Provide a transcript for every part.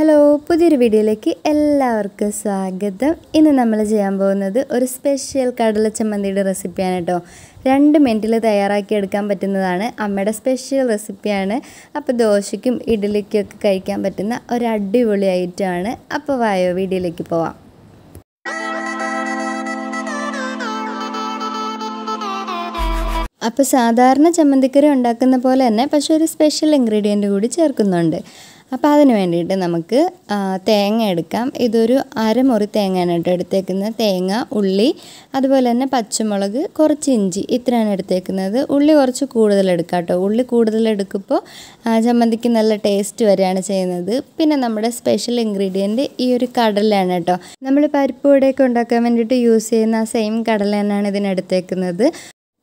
hello പുതിയൊരു വീഡിയോയിലേക്ക് എല്ലാവർക്കും സ്വാഗതം ഇന്ന് നമ്മൾ ചെയ്യാൻ പോകുന്നത് ഒരു സ്പെഷ്യൽ കടല ചമ്മന്തിയുടെ റെസിപ്പിയാണ് കേട്ടോ രണ്ട് മിനിറ്റിൽ തയ്യാറാക്കി എടുക്കാൻ പറ്റുന്നതാണ് അമ്മയുടെ സ്പെഷ്യൽ റെസിപ്പിയാണ് അപ്പോൾ ദോശയ്ക്കും ഇഡ്ഡലിക്കും ഒക്കെ കഴിക്കാൻ പറ്റുന്ന ഒരു അടിപൊളി ഐറ്റമാണ് അപ്പോൾ വായോ വീഡിയോയിലേക്ക് പോവാം അപ്പോൾ സാധാരണ ചമ്മന്തിക്കറി ഉണ്ടാക്കുന്ന പോലെ തന്നെ പക്ഷേ ഒരു സ്പെഷ്യൽ ഇൻഗ്രീഡിയൻ്റ് കൂടി ചേർക്കുന്നുണ്ട് അപ്പോൾ അതിന് വേണ്ടിയിട്ട് നമുക്ക് തേങ്ങ എടുക്കാം ഇതൊരു അരമുറി തേങ്ങയാണ് കേട്ടോ എടുത്തേക്കുന്നത് തേങ്ങ ഉള്ളി അതുപോലെ തന്നെ പച്ചമുളക് കുറച്ച് ഇഞ്ചി ഇത്രയാണ് എടുത്തേക്കുന്നത് ഉള്ളി കുറച്ച് കൂടുതൽ എടുക്കാം കേട്ടോ ഉള്ളി കൂടുതൽ എടുക്കുമ്പോൾ ചമ്മന്തിക്ക് നല്ല ടേസ്റ്റ് വരികയാണ് ചെയ്യുന്നത് പിന്നെ നമ്മുടെ സ്പെഷ്യൽ ഇൻഗ്രീഡിയൻറ്റ് ഈ ഒരു കടലയാണ് കേട്ടോ നമ്മൾ പരിപ്പ് വടയൊക്കെ ഉണ്ടാക്കാൻ വേണ്ടിയിട്ട് യൂസ് ചെയ്യുന്ന ആ സെയിം കടല തന്നെയാണ് ഇതിനെടുത്തേക്കുന്നത്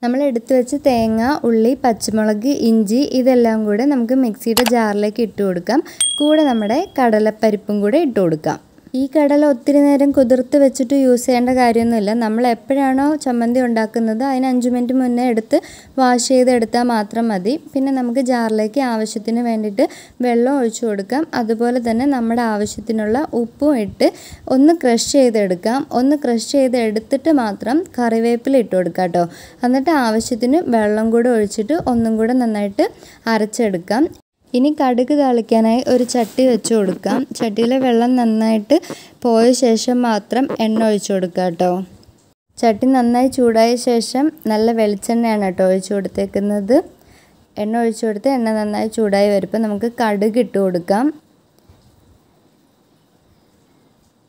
നമ്മൾ എടുത്തു വെച്ച തേങ്ങ ഉള്ളി പച്ചമുളക് ഇഞ്ചി ഇതെല്ലാം കൂടെ നമുക്ക് മിക്സിയുടെ ജാറിലേക്ക് ഇട്ട് കൊടുക്കാം കൂടെ നമ്മുടെ കടലപ്പരിപ്പും കൂടെ ഇട്ട് കൊടുക്കാം ഈ കടല ഒത്തിരി നേരം കുതിർത്ത് വെച്ചിട്ട് യൂസ് ചെയ്യേണ്ട കാര്യമൊന്നുമില്ല നമ്മൾ എപ്പോഴാണോ ചമ്മന്തി ഉണ്ടാക്കുന്നത് അതിന് അഞ്ച് മിനിറ്റ് മുന്നേ എടുത്ത് വാഷ് ചെയ്തെടുത്താൽ മാത്രം മതി പിന്നെ നമുക്ക് ജാറിലേക്ക് ആവശ്യത്തിന് വേണ്ടിയിട്ട് വെള്ളം ഒഴിച്ചു കൊടുക്കാം അതുപോലെ തന്നെ നമ്മുടെ ആവശ്യത്തിനുള്ള ഉപ്പും ഇട്ട് ഒന്ന് ക്രഷ് ചെയ്തെടുക്കാം ഒന്ന് ക്രഷ് ചെയ്ത് എടുത്തിട്ട് മാത്രം കറിവേപ്പില ഇട്ട് കൊടുക്കാം കേട്ടോ എന്നിട്ട് ആവശ്യത്തിന് വെള്ളം കൂടെ ഒഴിച്ചിട്ട് ഒന്നും കൂടെ നന്നായിട്ട് അരച്ചെടുക്കാം ഇനി കടുക് തളിക്കാനായി ഒരു ചട്ടി വെച്ച് കൊടുക്കാം ചട്ടിയിലെ വെള്ളം നന്നായിട്ട് പോയ ശേഷം മാത്രം എണ്ണ ഒഴിച്ചു കൊടുക്കുക കേട്ടോ ചട്ടി നന്നായി ചൂടായ ശേഷം നല്ല വെളിച്ചെണ്ണയാണ് കേട്ടോ ഒഴിച്ചു കൊടുത്തേക്കുന്നത് എണ്ണ ഒഴിച്ചു കൊടുത്ത് എണ്ണ നന്നായി ചൂടായി വരുമ്പോൾ നമുക്ക് കടുക് ഇട്ട് കൊടുക്കാം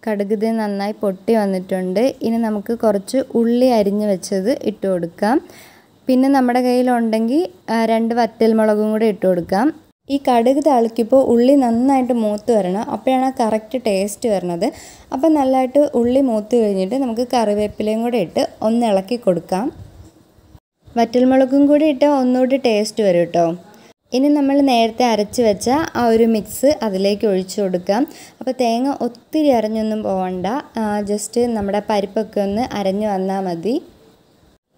കടുക് ഇത് നന്നായി പൊട്ടി വന്നിട്ടുണ്ട് ഇനി നമുക്ക് കുറച്ച് ഉള്ളി അരിഞ്ഞ് വെച്ചത് ഇട്ട് കൊടുക്കാം പിന്നെ നമ്മുടെ കയ്യിലുണ്ടെങ്കിൽ രണ്ട് വറ്റൽമുളകും കൂടെ ഇട്ട് കൊടുക്കാം ഈ കടുക് താളിക്കുമ്പോൾ ഉള്ളി നന്നായിട്ട് മൂത്ത് വരണം അപ്പോഴാണ് ആ കറക്റ്റ് ടേസ്റ്റ് വരുന്നത് അപ്പം നല്ലതായിട്ട് ഉള്ളി മൂത്ത് കഴിഞ്ഞിട്ട് നമുക്ക് കറിവേപ്പിലയും കൂടെ ഇട്ട് ഒന്ന് ഇളക്കി കൊടുക്കാം വറ്റൽമുളകും കൂടി ഇട്ട് ഒന്നുകൂടി ടേസ്റ്റ് വരും കേട്ടോ ഇനി നമ്മൾ നേരത്തെ അരച്ച് വെച്ച ആ ഒരു മിക്സ് അതിലേക്ക് ഒഴിച്ചു കൊടുക്കാം അപ്പോൾ തേങ്ങ ഒത്തിരി അരഞ്ഞൊന്നും പോകണ്ട ജസ്റ്റ് നമ്മുടെ പരിപ്പൊക്കെ ഒന്ന് അരഞ്ഞു വന്നാൽ മതി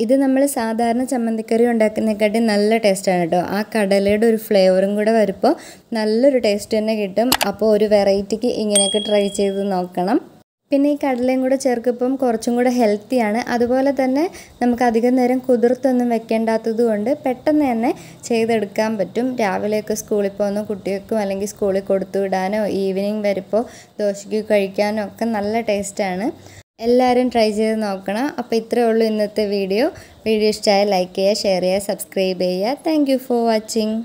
ഇത് നമ്മൾ സാധാരണ ചമ്മന്തിക്കറി ഉണ്ടാക്കുന്നതിനെക്കാട്ടി നല്ല ടേസ്റ്റാണ് കേട്ടോ ആ കടലയുടെ ഒരു ഫ്ലേവറും കൂടെ വരുമ്പോൾ നല്ലൊരു ടേസ്റ്റ് തന്നെ കിട്ടും അപ്പോൾ ഒരു വെറൈറ്റിക്ക് ഇങ്ങനെയൊക്കെ ട്രൈ ചെയ്ത് നോക്കണം പിന്നെ ഈ കടലയും കൂടെ ചേർക്കുമ്പം കുറച്ചും കൂടെ ഹെൽത്തിയാണ് അതുപോലെ തന്നെ നമുക്ക് അധികം നേരം കുതിർത്തൊന്നും വെക്കേണ്ടാത്തത് കൊണ്ട് പെട്ടെന്ന് തന്നെ ചെയ്തെടുക്കാൻ പറ്റും രാവിലെയൊക്കെ സ്കൂളിൽ പോകുന്ന കുട്ടികൾക്കും അല്ലെങ്കിൽ സ്കൂളിൽ കൊടുത്തു വിടാനോ ഈവനിങ് വരുമ്പോൾ ദോശയ്ക്ക് കഴിക്കാനോ ഒക്കെ നല്ല ടേസ്റ്റാണ് എല്ലാവരും ട്രൈ ചെയ്ത് നോക്കണം അപ്പോൾ ഇത്രയേ ഉള്ളൂ ഇന്നത്തെ വീഡിയോ വീഡിയോ ഇഷ്ടമായ ലൈക്ക് ചെയ്യുക ഷെയർ ചെയ്യുക സബ്സ്ക്രൈബ് ചെയ്യുക താങ്ക് ഫോർ വാച്ചിങ്